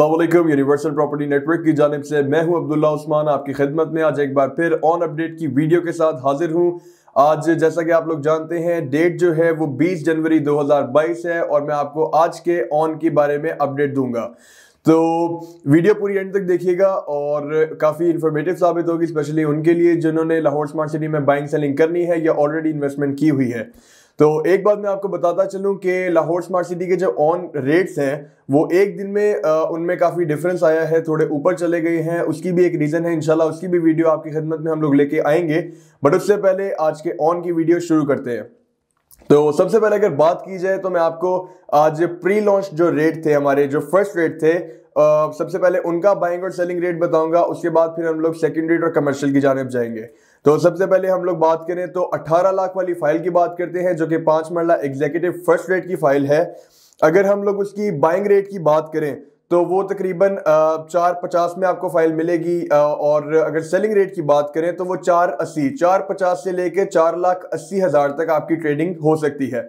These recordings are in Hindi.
असलम यूनिवर्सल प्रॉपर्टी नेटवर्क की जानब से मैं हूं अब्दुल्ला उस्मान आपकी खिदमत में आज एक बार फिर ऑन अपडेट की वीडियो के साथ हाजिर हूं आज जैसा कि आप लोग जानते हैं डेट जो है वो 20 जनवरी 2022 है और मैं आपको आज के ऑन के बारे में अपडेट दूंगा तो वीडियो पूरी एंड तक देखिएगा और काफ़ी इन्फॉर्मेटिव साबित होगी स्पेशली उनके लिए जिन्होंने लाहौर स्मार्ट सिटी में बाइंग सेलिंग करनी है या ऑलरेडी इन्वेस्टमेंट की हुई है तो एक बात मैं आपको बताता चलूँ कि लाहौर स्मार्ट सिटी के जो ऑन रेट्स हैं वो एक दिन में उनमें काफ़ी डिफरेंस आया है थोड़े ऊपर चले गए हैं उसकी भी एक रीज़न है इनशाला उसकी भी वीडियो आपकी खिदमत में हम लोग लेके आएंगे बट उससे पहले आज के ऑन की वीडियो शुरू करते हैं तो सबसे पहले अगर बात की जाए तो मैं आपको आज प्री लॉन्च जो रेट थे हमारे जो फर्स्ट रेट थे Uh, सबसे पहले उनका बाइंग और सेलिंग रेट बताऊंगा उसके बाद फिर हम लोग सेकेंड रेट और कमर्शियल की जानब जाएंगे तो सबसे पहले हम लोग बात करें तो 18 लाख वाली फाइल की बात करते हैं जो कि पांच मरला एग्जीक्यूटिव फर्स्ट रेट की फाइल है अगर हम लोग उसकी बाइंग रेट की बात करें तो वो तकरीबन चार पचास में आपको फाइल मिलेगी और अगर सेलिंग रेट की बात करें तो वो चार अस्सी चार पचास से लेके चार लाख अस्सी हज़ार तक आपकी ट्रेडिंग हो सकती है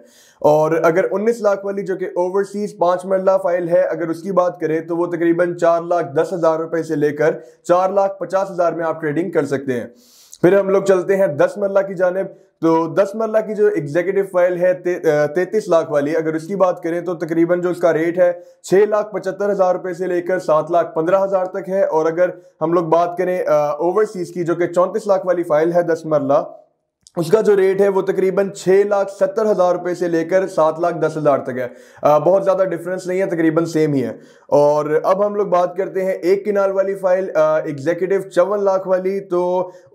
और अगर उन्नीस लाख वाली जो कि ओवरसीज़ पाँच मरला फाइल है अगर उसकी बात करें तो वो तकरीबन चार लाख दस हज़ार रुपये से लेकर चार लाख पचास हज़ार में आप ट्रेडिंग कर सकते हैं फिर हम लोग चलते हैं दस मरला की जानब तो दस मरला की जो एग्जीक्यूटिव फाइल है ते, तैतीस लाख वाली अगर उसकी बात करें तो तकरीबन जो उसका रेट है छह लाख पचहत्तर हज़ार रुपए से लेकर सात लाख पंद्रह हज़ार तक है और अगर हम लोग बात करें ओवरसीज़ की जो कि चौंतीस लाख वाली फ़ाइल है दस मरला उसका जो रेट है वो तकरीबन छः लाख सत्तर हज़ार रुपये से लेकर सात लाख दस हज़ार तक है आ, बहुत ज़्यादा डिफरेंस नहीं है तकरीबन सेम ही है और अब हम लोग बात करते हैं एक किनाल वाली फ़ाइल एग्जीक्यूटिव चौवन लाख वाली तो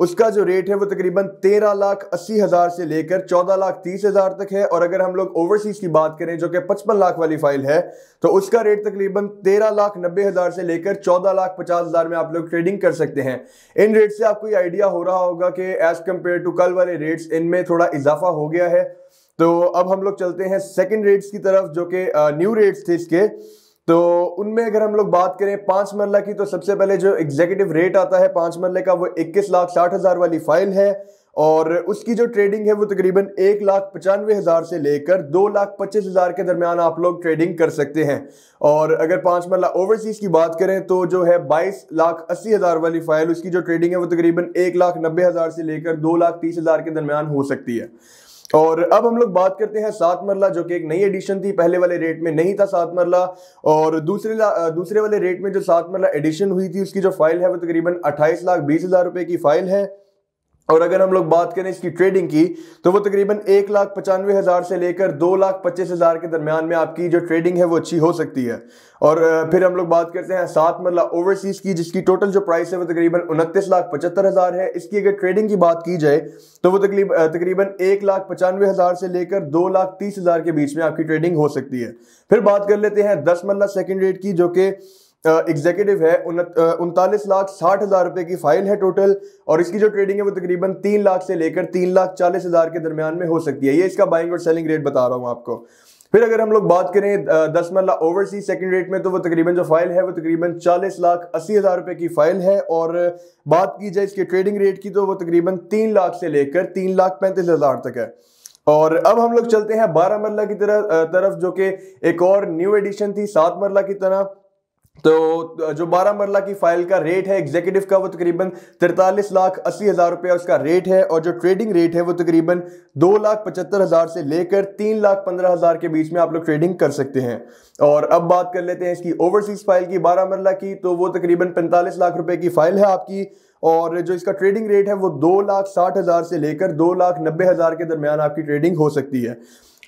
उसका जो रेट है वो तकरीबन तेरह लाख अस्सी हज़ार से लेकर चौदह लाख तीस हज़ार तक है और अगर हम लोग ओवरसीज़ की बात करें जो कि पचपन लाख वाली फ़ाइल है तो उसका रेट तकरीबन तेरह लाख नब्बे हज़ार से लेकर चौदह लाख पचास हज़ार में आप लोग ट्रेडिंग कर सकते हैं इन रेट से आपको ये आइडिया हो रहा होगा कि एज़ कम्पेयर टू कल वाले रेट्स इनमें थोड़ा इजाफा हो गया है तो अब हम लोग चलते हैं सेकेंड रेट्स की तरफ जो कि न्यू रेट्स थे इसके तो उनमें अगर हम लोग बात करें पांच मरला की तो सबसे पहले जो एग्जीक्यूटिव रेट आता है पांच मरले का वो इक्कीस लाख साठ हज़ार वाली फाइल है और उसकी जो ट्रेडिंग है वो तकरीबन एक लाख पचानवे हज़ार से लेकर दो लाख पच्चीस हज़ार के दरमियान आप लोग ट्रेडिंग कर सकते हैं और अगर पाँच मरला ओवरसीज़ की बात करें तो जो है बाईस लाख अस्सी हज़ार वाली फ़ाइल उसकी जो ट्रेडिंग है वो तकरीबन एक लाख नब्बे हज़ार से लेकर दो लाख तीस हज़ार के दरमियान हो सकती है और अब हम लोग बात करते हैं सात मरला जो कि एक नई एडिशन थी पहले वाले रेट में नहीं था सात मरला और दूसरे दूसरे वाले रेट में जो सात मरला एडिशन हुई थी उसकी जो फाइल है वो तकरीबन अट्ठाईस लाख बीस हज़ार रुपये की फाइल है और अगर हम लोग बात करें इसकी ट्रेडिंग की तो वो तकरीबन एक लाख पचानवे हज़ार से लेकर दो लाख पच्चीस हज़ार के दरमियान में आपकी जो ट्रेडिंग है वो अच्छी हो सकती है और फिर हम लोग बात करते हैं सात मरला ओवरसीज़ की जिसकी टोटल जो प्राइस है वो तकरीबन उनतीस लाख पचहत्तर हज़ार है इसकी अगर ट्रेडिंग की बात की जाए तो वो तकरीब तकरीबन एक लाख पचानवे हज़ार से लेकर दो लाख तीस हज़ार के बीच में आपकी ट्रेडिंग हो सकती है फिर बात कर लेते हैं दस मरला सेकेंड रेट की जो कि एग्जीक्यूटिव है उनतालीस लाख साठ हज़ार रुपये की फ़ाइल है टोटल और इसकी जो ट्रेडिंग है वो तकरीबन तीन लाख से लेकर तीन लाख चालीस हज़ार के दरमियान में हो सकती है ये इसका बाइंग और सेलिंग रेट बता रहा हूँ आपको फिर अगर हम लोग बात करें दस मल्ला ओवरसीज सेकंड रेट में तो वो तकरीबन जो फाइल है वो तकरीबन चालीस लाख अस्सी हज़ार रुपये की फ़ाइल है और बात की जाए इसके ट्रेडिंग रेट की तो वो तकरीबन तीन लाख से लेकर तीन लाख पैंतीस हज़ार तक है और अब हम लोग चलते हैं बारह मरला की तरह तरफ जो कि एक और न्यू एडिशन थी सात मरला की तरह तो जो बारह मरला की फाइल का रेट है एग्जीक्यूटिव का वो तकरीबन तिरतालीस लाख अस्सी हज़ार रुपया उसका रेट है और जो ट्रेडिंग रेट है वो तकरीबन दो लाख पचहत्तर हज़ार से लेकर तीन लाख पंद्रह हज़ार के बीच में आप लोग ट्रेडिंग कर सकते हैं और अब बात कर लेते हैं इसकी ओवरसीज़ फाइल की बारह मरला की तो वो तकरीबन पैंतालीस लाख रुपये की फ़ाइल है आपकी और जो इसका ट्रेडिंग रेट है वो दो लाख साठ हज़ार से लेकर दो लाख नब्बे हज़ार के दरमियान आपकी ट्रेडिंग हो सकती है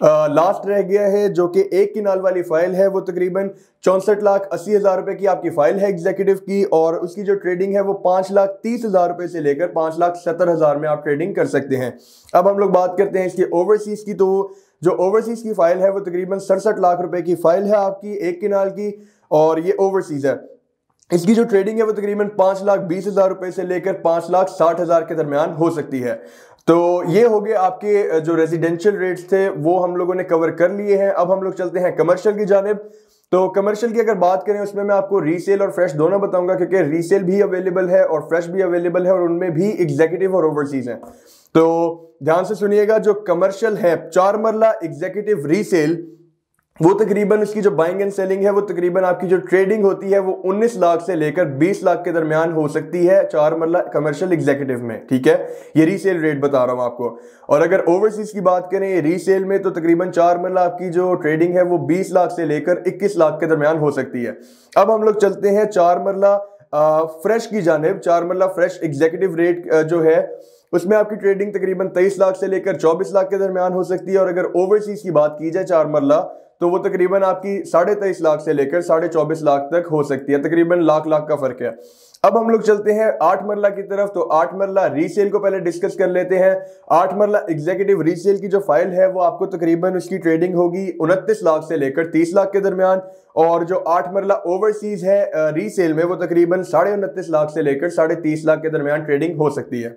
लास्ट रह गया है जो कि एक किनाल वाली फाइल है वो तकरीबन चौंसठ लाख अस्सी हज़ार रुपए की आपकी फ़ाइल है एग्जीक्यूटिव की और उसकी जो ट्रेडिंग है वो पांच लाख तीस हज़ार रुपए से लेकर पांच लाख सत्तर हज़ार में आप ट्रेडिंग कर सकते हैं अब हम लोग बात करते हैं इसकी ओवरसीज़ की तो जो ओवरसीज़ की फ़ाइल है वो तकरीबन सड़सठ लाख रुपए की फ़ाइल है आपकी एक किनाल की और ये ओवरसीज़ है इसकी जो ट्रेडिंग है वो तकरीबन पांच लाख बीस हज़ार रुपए से लेकर पांच लाख साठ हज़ार के दरमियान हो सकती है तो ये हो गए आपके जो रेजिडेंशियल रेट्स थे वो हम लोगों ने कवर कर लिए हैं अब हम लोग चलते हैं कमर्शियल की जानब तो कमर्शियल की अगर बात करें उसमें मैं आपको रीसेल और फ्रेश दोनों बताऊंगा क्योंकि रीसेल भी अवेलेबल है और फ्रेश भी अवेलेबल है और उनमें भी एग्जीक्यूटिव और ओवरसीज हैं तो ध्यान से सुनिएगा जो कमर्शियल है चार मरला एग्जीक्यूटिव रीसेल वो तकरीबन उसकी जो बाइंग एंड सेलिंग है वो तकरीबन आपकी जो ट्रेडिंग होती है वो 19 लाख से लेकर 20 लाख के दरमियान हो सकती है चार मरला कमर्शियल एग्जीक्यूटिव में ठीक है ये रीसेल रेट बता रहा हूँ आपको और अगर ओवरसीज की बात करें रीसेल में तो तकरीबन चार मरला आपकी जो ट्रेडिंग है वो बीस लाख से लेकर इक्कीस लाख के दरमियान हो सकती है अब हम लोग चलते हैं चार मरला फ्रेश की जानब चार मरला फ्रेश एग्जीक्यूटिव रेट जो है उसमें आपकी ट्रेडिंग तकरीबन 23 लाख से लेकर 24 लाख के दरमियान हो सकती है और अगर ओवरसीज की बात की जाए चार मरला तो वो तकरीबन आपकी साढ़े तेईस लाख से लेकर साढ़े चौबीस लाख तक हो सकती है तकरीबन लाख लाख का फ़र्क है अब हम लोग चलते हैं आठ मरला की तरफ तो आठ मरला रीसेल को पहले डिस्कस कर लेते हैं आठ मरला एग्जीक्यूटिव रीसेल की जो फाइल है वो आपको तकरीबन उसकी ट्रेडिंग होगी उनतीस लाख से लेकर तीस लाख के दरमियान और जो आठ मरला ओवरसीज है रीसेल में वो तकरीबन साढ़े उनतीस लाख से लेकर साढ़े तीस लाख के दरमियान ट्रेडिंग हो सकती है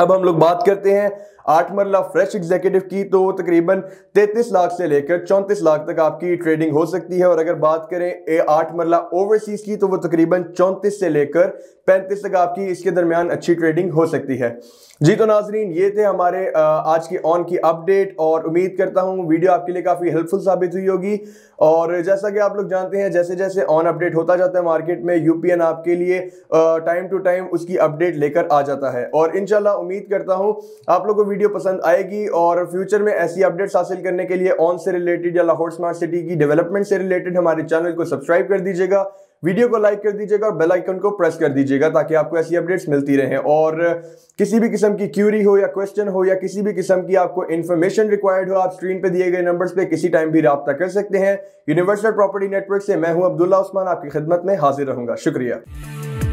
अब हम लोग बात करते हैं आठ मरला फ्रेश एग्जीक्यूटिव की तो तकरीबन तैतीस लाख से लेकर चौंतीस लाख तक आपकी ट्रेडिंग हो सकती है और अगर बात करें आठ मरला ओवरसीज की तो वो तकरीबन चौंतीस से लेकर पैंतीस तक आपकी इसके दरमियान अच्छी ट्रेडिंग हो सकती है जी तो नाजरीन ये थे हमारे आज की ऑन की अपडेट और उम्मीद करता हूँ वीडियो आपके लिए काफ़ी हेल्पफुल साबित हुई होगी और जैसा कि आप लोग जानते हैं जैसे जैसे ऑन अपडेट होता जाता है मार्केट में यूपीएन आपके लिए टाइम टू टाइम उसकी अपडेट लेकर आ जाता है और इन उम्मीद करता हूँ आप लोग को वीडियो पसंद आएगी और फ्यूचर में ऐसी अपडेट्स हासिल करने के लिए ऑन से रिलेटेड या लाहौर स्मार्ट सिटी की डेवलपमेंट से रिलेटेड हमारे चैनल को सब्सक्राइब कर दीजिएगा वीडियो को लाइक कर दीजिएगा और बेल आइकन को प्रेस कर दीजिएगा ताकि आपको ऐसी अपडेट्स मिलती रहें और किसी भी किस्म की क्यूरी हो या क्वेश्चन हो या किसी भी किस्म की आपको इन्फॉर्मेशन रिक्वायर्ड हो आप स्क्रीन पे दिए गए नंबर्स पे किसी टाइम भी रब्ता कर सकते हैं यूनिवर्सल प्रॉपर्टी नेटवर्क से मैं हूं अब्दुल्ला उस्मान आपकी खिदमत में हाजिर रहूंगा शुक्रिया